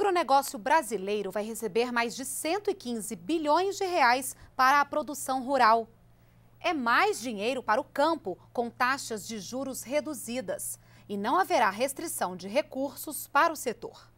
agronegócio brasileiro vai receber mais de 115 bilhões de reais para a produção rural. É mais dinheiro para o campo, com taxas de juros reduzidas. E não haverá restrição de recursos para o setor.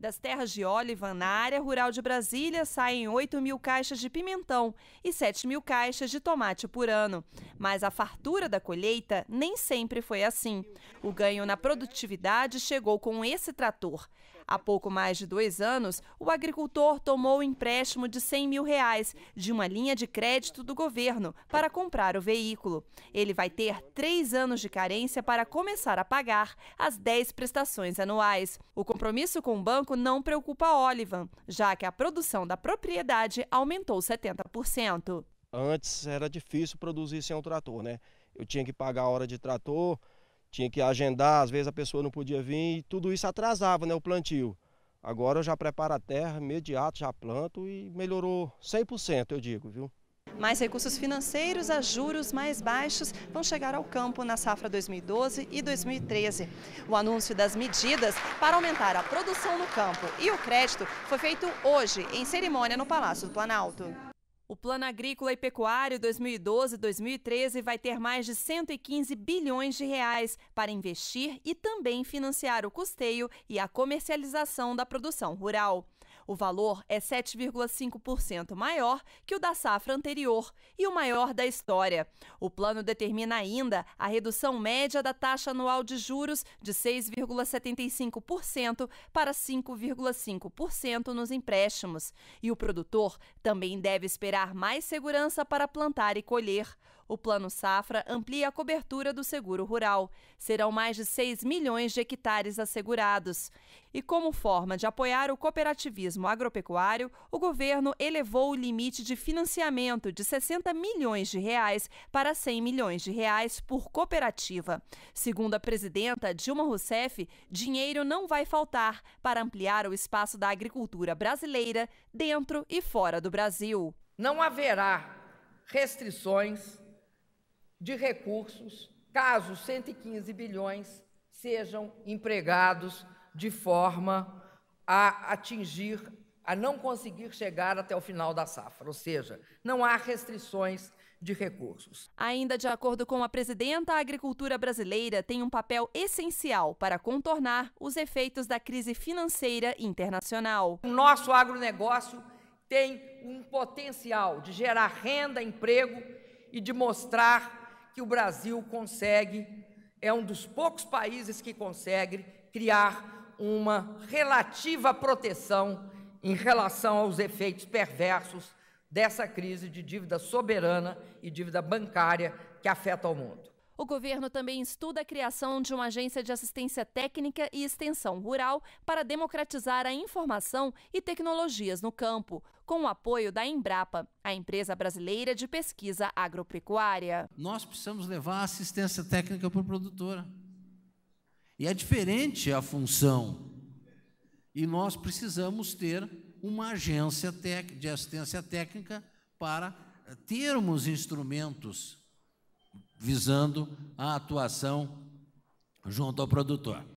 Das terras de Olivan, na área rural de Brasília, saem 8 mil caixas de pimentão e 7 mil caixas de tomate por ano. Mas a fartura da colheita nem sempre foi assim. O ganho na produtividade chegou com esse trator. Há pouco mais de dois anos, o agricultor tomou um empréstimo de 100 mil reais de uma linha de crédito do governo para comprar o veículo. Ele vai ter três anos de carência para começar a pagar as 10 prestações anuais. O compromisso com o banco não preocupa Olivan, já que a produção da propriedade aumentou 70%. Antes era difícil produzir sem um trator, né? Eu tinha que pagar a hora de trator, tinha que agendar, às vezes a pessoa não podia vir e tudo isso atrasava né, o plantio. Agora eu já preparo a terra, imediato já planto e melhorou 100%, eu digo, viu? Mais recursos financeiros a juros mais baixos vão chegar ao campo na safra 2012 e 2013. O anúncio das medidas para aumentar a produção no campo e o crédito foi feito hoje em cerimônia no Palácio do Planalto. O Plano Agrícola e Pecuário 2012-2013 vai ter mais de 115 bilhões de reais para investir e também financiar o custeio e a comercialização da produção rural. O valor é 7,5% maior que o da safra anterior e o maior da história. O plano determina ainda a redução média da taxa anual de juros de 6,75% para 5,5% nos empréstimos. E o produtor também deve esperar mais segurança para plantar e colher. O Plano Safra amplia a cobertura do seguro rural. Serão mais de 6 milhões de hectares assegurados. E como forma de apoiar o cooperativismo agropecuário, o governo elevou o limite de financiamento de 60 milhões de reais para 100 milhões de reais por cooperativa. Segundo a presidenta Dilma Rousseff, dinheiro não vai faltar para ampliar o espaço da agricultura brasileira dentro e fora do Brasil. Não haverá restrições de recursos, caso 115 bilhões sejam empregados de forma a atingir, a não conseguir chegar até o final da safra, ou seja, não há restrições de recursos. Ainda de acordo com a presidenta, a agricultura brasileira tem um papel essencial para contornar os efeitos da crise financeira internacional. O nosso agronegócio tem um potencial de gerar renda, emprego e de mostrar que o Brasil consegue, é um dos poucos países que consegue criar uma relativa proteção em relação aos efeitos perversos dessa crise de dívida soberana e dívida bancária que afeta o mundo. O governo também estuda a criação de uma agência de assistência técnica e extensão rural para democratizar a informação e tecnologias no campo, com o apoio da Embrapa, a empresa brasileira de pesquisa agropecuária. Nós precisamos levar assistência técnica para o produtor. E é diferente a função. E nós precisamos ter uma agência de assistência técnica para eh, termos instrumentos visando a atuação junto ao produtor.